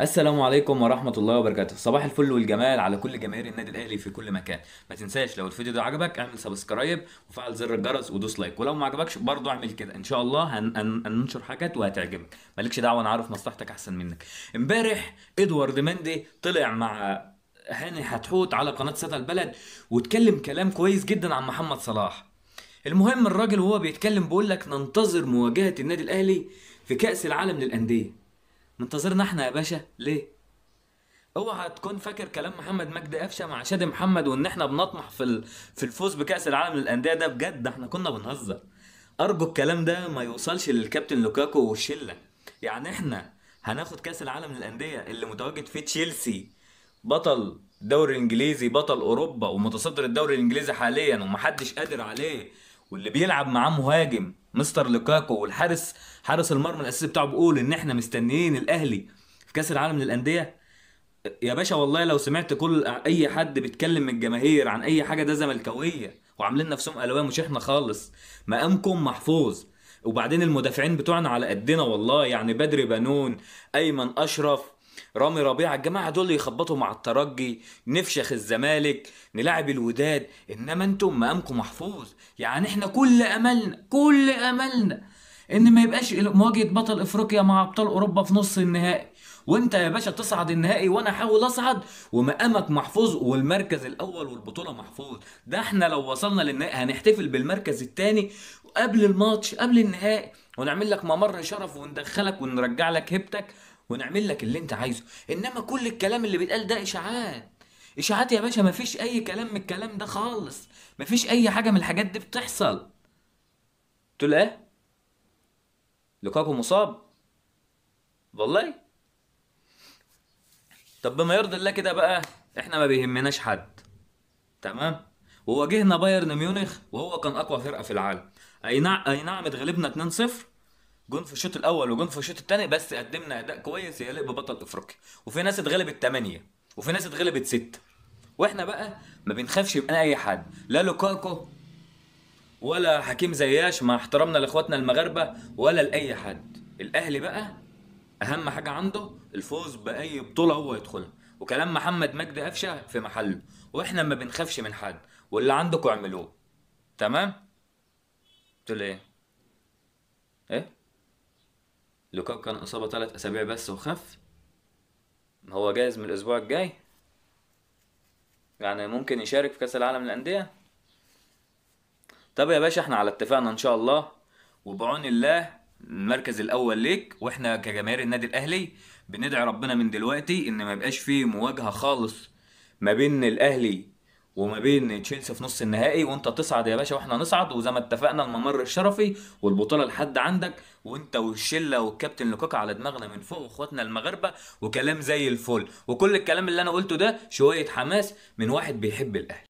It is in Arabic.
السلام عليكم ورحمة الله وبركاته، صباح الفل والجمال على كل جماهير النادي الأهلي في كل مكان، ما تنساش لو الفيديو ده عجبك اعمل سبسكرايب وفعل زر الجرس ودوس لايك، ولو ما عجبكش برضه اعمل كده، إن شاء الله هننشر هن... هننشر حاجات وهتعجبك، مالكش دعوة أنا عارف مصلحتك أحسن منك. امبارح إدوارد مندي طلع مع هاني حتحوت على قناة سادة البلد واتكلم كلام كويس جدا عن محمد صلاح. المهم الراجل وهو بيتكلم بيقول لك ننتظر مواجهة النادي الأهلي في كأس العالم للأندية. منتظرنا احنا يا باشا ليه اوعى تكون فاكر كلام محمد مجدي قفشه مع شادي محمد وان احنا بنطمح في في الفوز بكاس العالم للانديه ده بجد احنا كنا بنهزر ارجو الكلام ده ما يوصلش للكابتن لوكاكو والشله يعني احنا هناخد كاس العالم للانديه اللي متواجد فيه تشيلسي بطل الدوري الانجليزي بطل اوروبا ومتصدر الدوري الانجليزي حاليا ومحدش قادر عليه واللي بيلعب معاه مهاجم مستر لوكاكو والحارس حارس المرمى الاساسي بتاعه بيقول ان احنا مستنيين الاهلي في كاس العالم للانديه يا باشا والله لو سمعت كل اي حد بيتكلم من الجماهير عن اي حاجه ده زملكاويه وعاملين نفسهم اهلاويه مش احنا خالص مقامكم محفوظ وبعدين المدافعين بتوعنا على قدنا والله يعني بدري بنون ايمن اشرف رامي ربيعه الجماعه دول يخبطوا مع الترجي نفشخ الزمالك نلاعب الوداد انما انتم مقامكم محفوظ يعني احنا كل املنا كل املنا ان ما يبقاش مواجهه بطل افريقيا مع ابطال اوروبا في نص النهائي وانت يا باشا تصعد النهائي وانا احاول اصعد ومقامك محفوظ والمركز الاول والبطوله محفوظ ده احنا لو وصلنا للنهائي هنحتفل بالمركز الثاني قبل الماتش قبل النهائي ونعمل لك ممر شرف وندخلك ونرجع لك هيبتك ونعمل لك اللي انت عايزه انما كل الكلام اللي بيتقال ده اشاعات اشاعات يا باشا مفيش اي كلام من الكلام ده خالص مفيش اي حاجه من الحاجات دي بتحصل تقول ايه لوكاكو مصاب والله طب بما يرضي الله كده بقى احنا ما بيهمناش حد تمام وواجهنا بايرن ميونخ وهو كان اقوى فرقه في العالم اي نعم اي نعم اتغلبنا 2-0 جون في الشوط الاول وجون في الشوط الثاني بس قدمنا اداء كويس لقب بطل افريقيا وفي ناس اتغلبت 8 وفي ناس اتغلبت 6 واحنا بقى ما بنخافش من اي حد لا لوكاكو ولا حكيم زياش مع احترامنا لاخواتنا المغاربه ولا لاي حد الاهلي بقى اهم حاجه عنده الفوز باي بطوله هو يدخلها وكلام محمد مجدي قفشه في محله واحنا ما بنخافش من حد واللي عندكم اعملوه تمام قلت له ايه ايه لوكاكو كان إصابة ثلاث أسابيع بس وخف هو جاهز من الأسبوع الجاي يعني ممكن يشارك في كأس العالم للأندية طب يا باشا احنا على اتفاقنا إن شاء الله وبعون الله المركز الاول ليك واحنا كجماهير النادي الاهلي بندعي ربنا من دلوقتي ان ما يبقاش فيه مواجهه خالص ما بين الاهلي وما بين تشيلسي في نص النهائي وانت تصعد يا باشا واحنا نصعد وزي ما اتفقنا الممر الشرفي والبطوله لحد عندك وانت والشله والكابتن لوكاكا على دماغنا من فوق واخواتنا المغاربه وكلام زي الفل وكل الكلام اللي انا قلته ده شويه حماس من واحد بيحب الاهلي